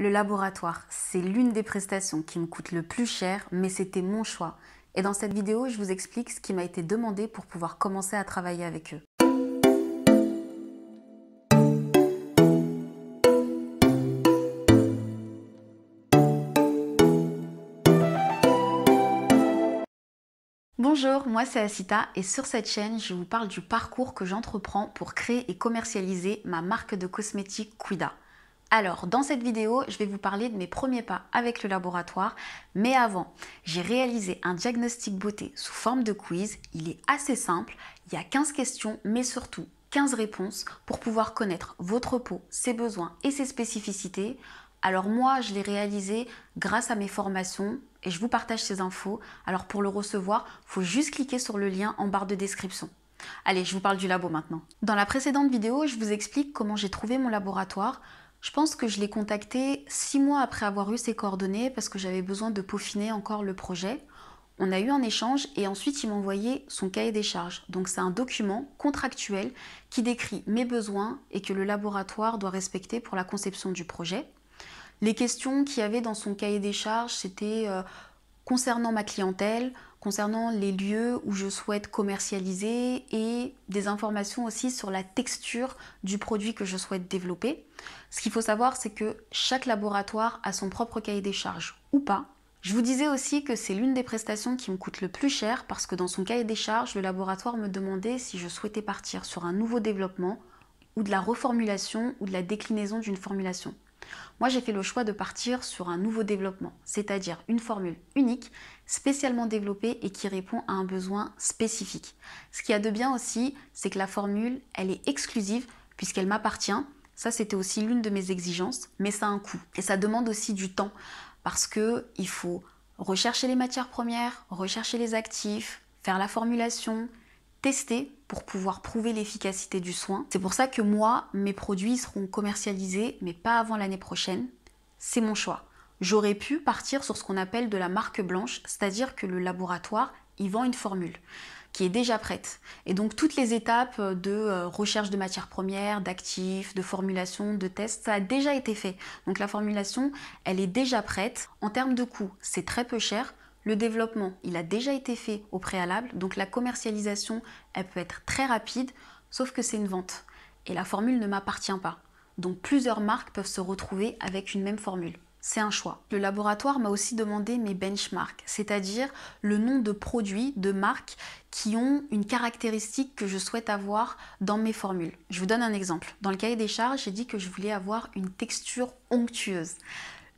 Le laboratoire, c'est l'une des prestations qui me coûte le plus cher, mais c'était mon choix. Et dans cette vidéo, je vous explique ce qui m'a été demandé pour pouvoir commencer à travailler avec eux. Bonjour, moi c'est Asita et sur cette chaîne, je vous parle du parcours que j'entreprends pour créer et commercialiser ma marque de cosmétiques Quida. Alors, dans cette vidéo, je vais vous parler de mes premiers pas avec le laboratoire, mais avant, j'ai réalisé un diagnostic beauté sous forme de quiz. Il est assez simple, il y a 15 questions, mais surtout 15 réponses pour pouvoir connaître votre peau, ses besoins et ses spécificités. Alors moi, je l'ai réalisé grâce à mes formations et je vous partage ces infos. Alors pour le recevoir, faut juste cliquer sur le lien en barre de description. Allez, je vous parle du labo maintenant. Dans la précédente vidéo, je vous explique comment j'ai trouvé mon laboratoire, je pense que je l'ai contacté six mois après avoir eu ses coordonnées parce que j'avais besoin de peaufiner encore le projet. On a eu un échange et ensuite il m'a envoyé son cahier des charges. Donc c'est un document contractuel qui décrit mes besoins et que le laboratoire doit respecter pour la conception du projet. Les questions qu'il y avait dans son cahier des charges, c'était euh, concernant ma clientèle, concernant les lieux où je souhaite commercialiser et des informations aussi sur la texture du produit que je souhaite développer. Ce qu'il faut savoir, c'est que chaque laboratoire a son propre cahier des charges ou pas. Je vous disais aussi que c'est l'une des prestations qui me coûte le plus cher parce que dans son cahier des charges, le laboratoire me demandait si je souhaitais partir sur un nouveau développement ou de la reformulation ou de la déclinaison d'une formulation. Moi, j'ai fait le choix de partir sur un nouveau développement, c'est-à-dire une formule unique, spécialement développée et qui répond à un besoin spécifique. Ce qui y a de bien aussi, c'est que la formule, elle est exclusive puisqu'elle m'appartient. Ça, c'était aussi l'une de mes exigences, mais ça a un coût. Et ça demande aussi du temps parce que il faut rechercher les matières premières, rechercher les actifs, faire la formulation, tester pour pouvoir prouver l'efficacité du soin. C'est pour ça que moi, mes produits seront commercialisés, mais pas avant l'année prochaine. C'est mon choix. J'aurais pu partir sur ce qu'on appelle de la marque blanche, c'est-à-dire que le laboratoire y vend une formule qui est déjà prête. Et donc toutes les étapes de euh, recherche de matières premières, d'actifs, de formulation, de tests, ça a déjà été fait. Donc la formulation, elle est déjà prête. En termes de coût, c'est très peu cher. Le développement, il a déjà été fait au préalable, donc la commercialisation, elle peut être très rapide, sauf que c'est une vente. Et la formule ne m'appartient pas. Donc plusieurs marques peuvent se retrouver avec une même formule. C'est un choix. Le laboratoire m'a aussi demandé mes benchmarks, c'est-à-dire le nom de produits, de marques qui ont une caractéristique que je souhaite avoir dans mes formules. Je vous donne un exemple. Dans le cahier des charges, j'ai dit que je voulais avoir une texture onctueuse.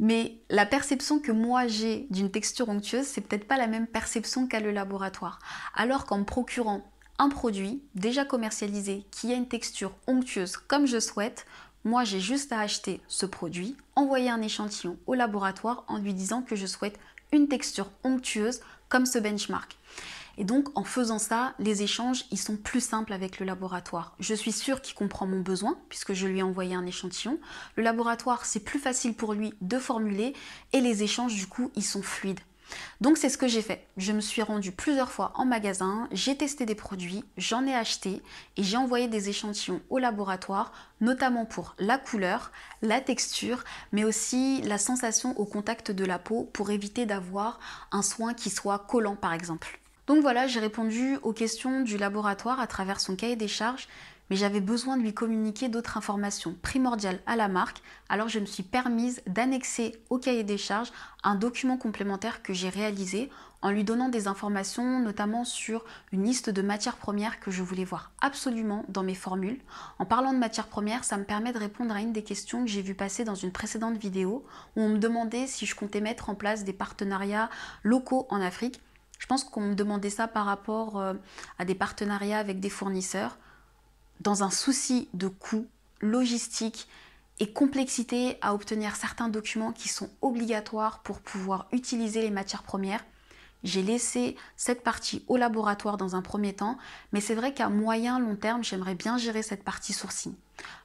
Mais la perception que moi j'ai d'une texture onctueuse, c'est peut-être pas la même perception qu'a le laboratoire. Alors qu'en procurant un produit déjà commercialisé qui a une texture onctueuse comme je souhaite, moi j'ai juste à acheter ce produit, envoyer un échantillon au laboratoire en lui disant que je souhaite une texture onctueuse comme ce benchmark. Et donc, en faisant ça, les échanges, ils sont plus simples avec le laboratoire. Je suis sûre qu'il comprend mon besoin, puisque je lui ai envoyé un échantillon. Le laboratoire, c'est plus facile pour lui de formuler, et les échanges, du coup, ils sont fluides. Donc c'est ce que j'ai fait. Je me suis rendue plusieurs fois en magasin, j'ai testé des produits, j'en ai acheté et j'ai envoyé des échantillons au laboratoire, notamment pour la couleur, la texture, mais aussi la sensation au contact de la peau pour éviter d'avoir un soin qui soit collant par exemple. Donc voilà, j'ai répondu aux questions du laboratoire à travers son cahier des charges, mais j'avais besoin de lui communiquer d'autres informations primordiales à la marque, alors je me suis permise d'annexer au cahier des charges un document complémentaire que j'ai réalisé en lui donnant des informations notamment sur une liste de matières premières que je voulais voir absolument dans mes formules. En parlant de matières premières, ça me permet de répondre à une des questions que j'ai vu passer dans une précédente vidéo où on me demandait si je comptais mettre en place des partenariats locaux en Afrique. Je pense qu'on me demandait ça par rapport euh, à des partenariats avec des fournisseurs, dans un souci de coût, logistique et complexité à obtenir certains documents qui sont obligatoires pour pouvoir utiliser les matières premières. J'ai laissé cette partie au laboratoire dans un premier temps, mais c'est vrai qu'à moyen long terme, j'aimerais bien gérer cette partie sourcing.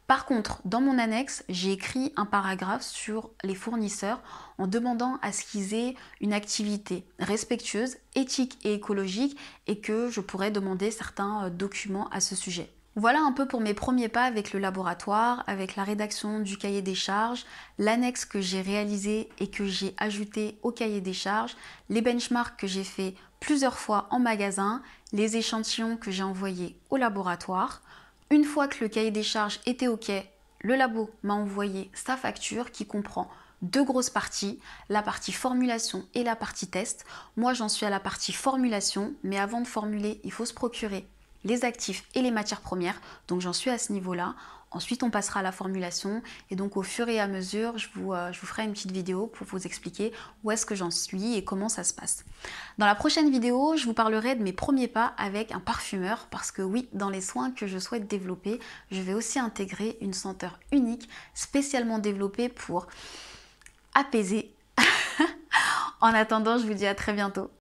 Par contre, dans mon annexe, j'ai écrit un paragraphe sur les fournisseurs en demandant à ce qu'ils aient une activité respectueuse, éthique et écologique et que je pourrais demander certains euh, documents à ce sujet. Voilà un peu pour mes premiers pas avec le laboratoire, avec la rédaction du cahier des charges, l'annexe que j'ai réalisée et que j'ai ajoutée au cahier des charges, les benchmarks que j'ai fait plusieurs fois en magasin, les échantillons que j'ai envoyés au laboratoire. Une fois que le cahier des charges était OK, le labo m'a envoyé sa facture qui comprend deux grosses parties, la partie formulation et la partie test. Moi, j'en suis à la partie formulation, mais avant de formuler, il faut se procurer les actifs et les matières premières. Donc j'en suis à ce niveau-là. Ensuite, on passera à la formulation et donc au fur et à mesure, euh, je vous, ferai une petite vidéo pour vous expliquer où est-ce que j'en suis et comment ça se passe. Dans la prochaine vidéo, je vous parlerai de mes premiers pas avec un parfumeur parce que oui, dans les soins que je souhaite développer, je vais aussi intégrer une senteur unique spécialement développée pour apaiser. en attendant, je vous dis à très bientôt.